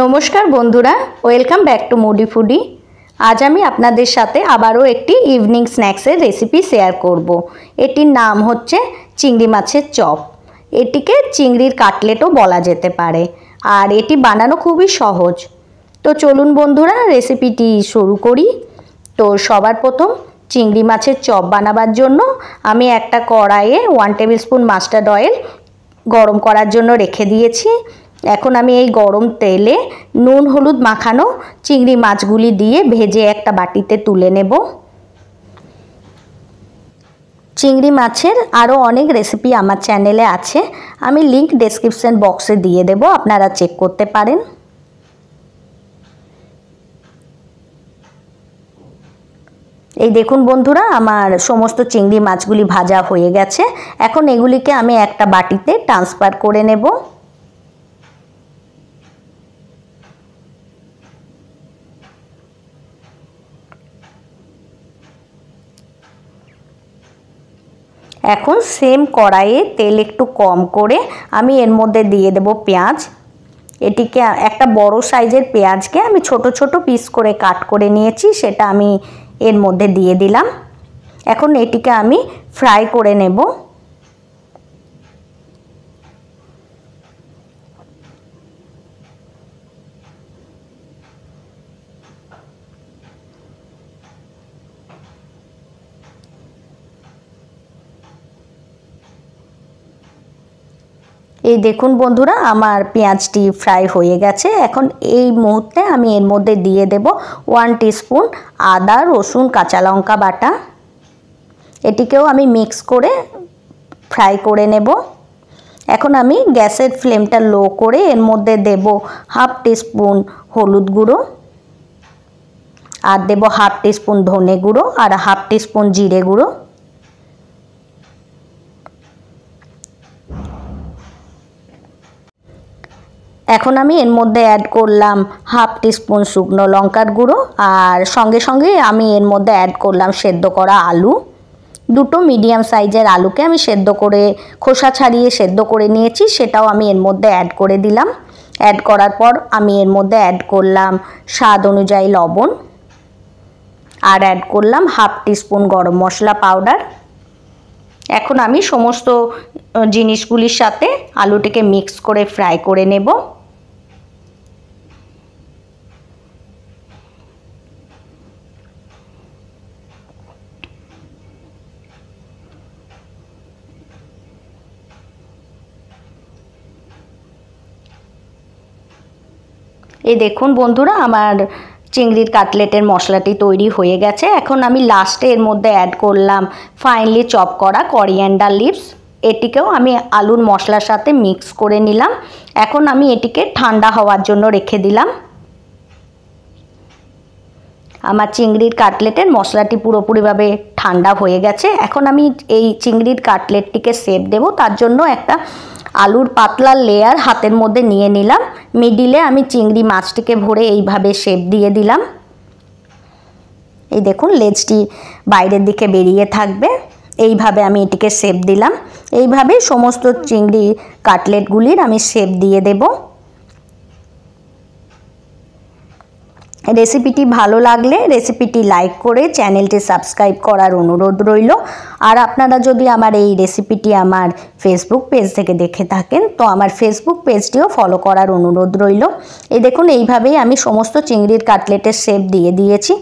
নমস্কার বন্ধুরা welcome back to moody foodie আজ আমি আপনাদের সাথে আবারও একটি ইভিনিং স্ন্যাক্সের রেসিপি শেয়ার করব। এটির নাম হচ্ছে চিংড়ি মাছের চপ এটিকে চিংড়ির কাটলেটও বলা যেতে পারে আর এটি বানানো খুবই সহজ তো চলুন বন্ধুরা রেসিপিটি শুরু করি তো সবার প্রথম চিংড়ি মাছের চপ বানাবার জন্য আমি একটা কড়াইয়ে one tablespoon mustard oil গরম করার জন্য রেখে দিয়েছি এখন আমি এই গরম তেলে নুন হলুদ মাখানো চিংড়ি মাছগুলি দিয়ে ভেজে একটা বাটিতে তুলে নেব চিংড়ি মাছের আরও অনেক রেসিপি আমার চ্যানেলে আছে আমি লিংক ডেসক্রিপশন বক্সে দিয়ে দেব আপনারা চেক করতে পারেন এই দেখুন বন্ধুরা আমার সমস্ত চিংড়ি মাছগুলি ভাজা হয়ে গেছে এখন এগুলিকে আমি একটা বাটিতে ট্রান্সফার করে নেবো এখন সেম কড়াইয়ে তেল একটু কম করে আমি এর মধ্যে দিয়ে দেব পেঁয়াজ এটিকে একটা বড় সাইজের পেঁয়াজকে আমি ছোট ছোট পিস করে কাট করে নিয়েছি সেটা আমি এর মধ্যে দিয়ে দিলাম এখন এটিকে আমি ফ্রাই করে নেবো এই দেখুন বন্ধুরা আমার পেঁয়াজটি ফ্রাই হয়ে গেছে এখন এই মুহূর্তে আমি এর মধ্যে দিয়ে দেব ওয়ান টিস্পুন আদা রসুন কাঁচা লঙ্কা বাটা এটিকেও আমি মিক্স করে ফ্রাই করে নেব এখন আমি গ্যাসের ফ্লেমটা লো করে এর মধ্যে দেব হাফ টিস্পুন হলুদ গুঁড়ো আর দেব হাফ টিস্পুন ধনে গুঁড়ো আর হাফ টিস্পুন জিরে গুঁড়ো এখন আমি এর মধ্যে অ্যাড করলাম হাফ টিস্পুন শুকনো লঙ্কার গুঁড়ো আর সঙ্গে সঙ্গে আমি এর মধ্যে অ্যাড করলাম সেদ্ধ করা আলু দুটো মিডিয়াম সাইজের আলুকে আমি সেদ্ধ করে খোসা ছাড়িয়ে সেদ্ধ করে নিয়েছি সেটাও আমি এর মধ্যে অ্যাড করে দিলাম অ্যাড করার পর আমি এর মধ্যে অ্যাড করলাম স্বাদ অনুযায়ী লবণ আর অ্যাড করলাম হাফ টিস্পুন গরম মশলা পাউডার এখন আমি সমস্ত জিনিসগুলির সাথে আলুটিকে মিক্স করে ফ্রাই করে নেব এই দেখুন বন্ধুরা আমার চিংড়ির কাটলেটের মশলাটি তৈরি হয়ে গেছে এখন আমি লাস্টে এর মধ্যে অ্যাড করলাম ফাইনালি চপ করা করিয়েন্ডার লিভস এটিকেও আমি আলুর মশলার সাথে মিক্স করে নিলাম এখন আমি এটিকে ঠান্ডা হওয়ার জন্য রেখে দিলাম আমার চিংড়ির কাটলেটের মশলাটি পুরোপুরিভাবে ঠান্ডা হয়ে গেছে এখন আমি এই চিংড়ির কাটলেটটিকে সেপ দেব তার জন্য একটা আলুর পাতলা লেয়ার হাতের মধ্যে নিয়ে নিলাম মিডিলে আমি চিংড়ি মাছটিকে ভরে এইভাবে শেপ দিয়ে দিলাম এই দেখুন লেজটি বাইরের দিকে বেরিয়ে থাকবে এইভাবে আমি এটিকে শেপ দিলাম এইভাবে সমস্ত চিংড়ি কাটলেটগুলির আমি শেপ দিয়ে দেবো রেসিপিটি ভালো লাগলে রেসিপিটি লাইক করে চ্যানেলটি সাবস্ক্রাইব করার অনুরোধ রইল আর আপনারা যদি আমার এই রেসিপিটি আমার ফেসবুক পেজ থেকে দেখে থাকেন তো আমার ফেসবুক পেজটিও ফলো করার অনুরোধ রইল এই দেখুন এইভাবেই আমি সমস্ত চিংড়ির কাটলেটের শেপ দিয়ে দিয়েছি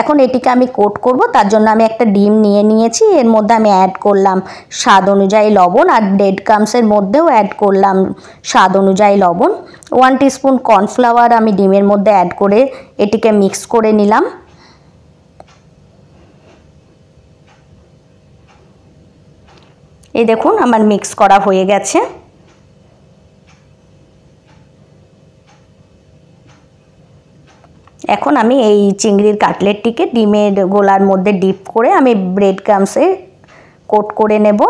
এখন এটিকে আমি কোট করব তার জন্য আমি একটা ডিম নিয়ে নিয়েছি এর মধ্যে আমি অ্যাড করলাম স্বাদ অনুযায়ী লবণ আর ডেড কামসের মধ্যেও অ্যাড করলাম স্বাদ অনুযায়ী লবণ ওয়ান টিস্পুন কর্নফ্লাওয়ার আমি ডিমের মধ্যে অ্যাড করে এটিকে মিক্স করে নিলাম এই দেখুন আমার মিক্স করা হয়ে গেছে এখন আমি এই চিংড়ির কাটলেটটিকে ডিমের গোলার মধ্যে ডিপ করে আমি ব্রেড ক্রামসে কোট করে নেব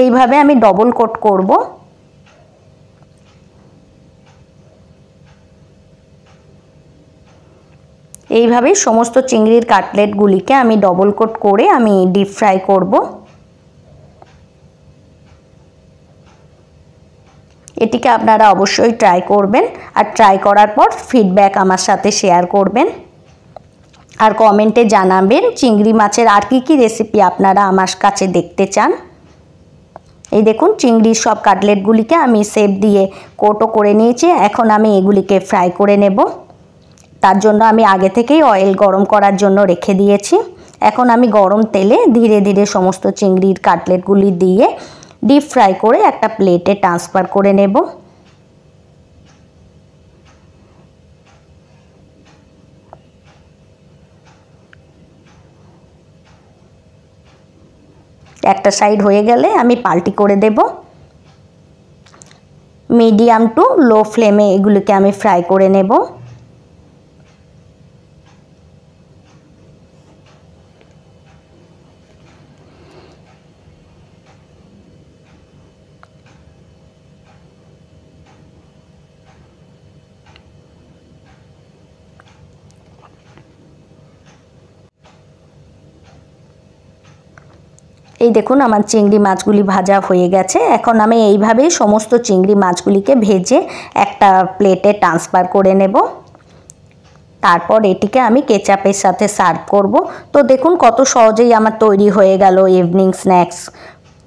এইভাবে আমি ডবল কোট করবো এইভাবে সমস্ত চিংড়ির কাটলেটগুলিকে আমি ডবল কোট করে আমি ডিপ ফ্রাই করব এটিকে আপনারা অবশ্যই ট্রাই করবেন আর ট্রাই করার পর ফিডব্যাক আমার সাথে শেয়ার করবেন আর কমেন্টে জানাবেন চিংড়ি মাছের আর কী কী রেসিপি আপনারা আমার কাছে দেখতে চান এই দেখুন চিংড়ির সব কাটলেটগুলিকে আমি সেপ দিয়ে কোটও করে নিয়েছি এখন আমি এগুলিকে ফ্রাই করে নেবো তার জন্য আমি আগে থেকেই অয়েল গরম করার জন্য রেখে দিয়েছি এখন আমি গরম তেলে ধীরে ধীরে সমস্ত চিংড়ির কাটলেটগুলি দিয়ে ডিপ ফ্রাই করে একটা প্লেটে ট্রান্সফার করে নেব একটা সাইড হয়ে গেলে আমি পাল্টি করে দেব মিডিয়াম টু লো ফ্লেমে এগুলিকে আমি ফ্রাই করে নেব এই দেখুন আমার চিংড়ি মাছগুলি ভাজা হয়ে গেছে এখন আমি এইভাবেই সমস্ত চিংড়ি মাছগুলিকে ভেজে একটা প্লেটে ট্রান্সফার করে নেব তারপর এটিকে আমি কেচাপের সাথে সার্ভ করব তো দেখুন কত সহজেই আমার তৈরি হয়ে গেল ইভিনিং স্ন্যাক্স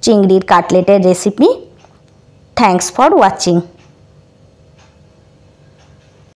চিংড়ির কাটলেটের রেসিপি থ্যাংকস ফর ওয়াচিং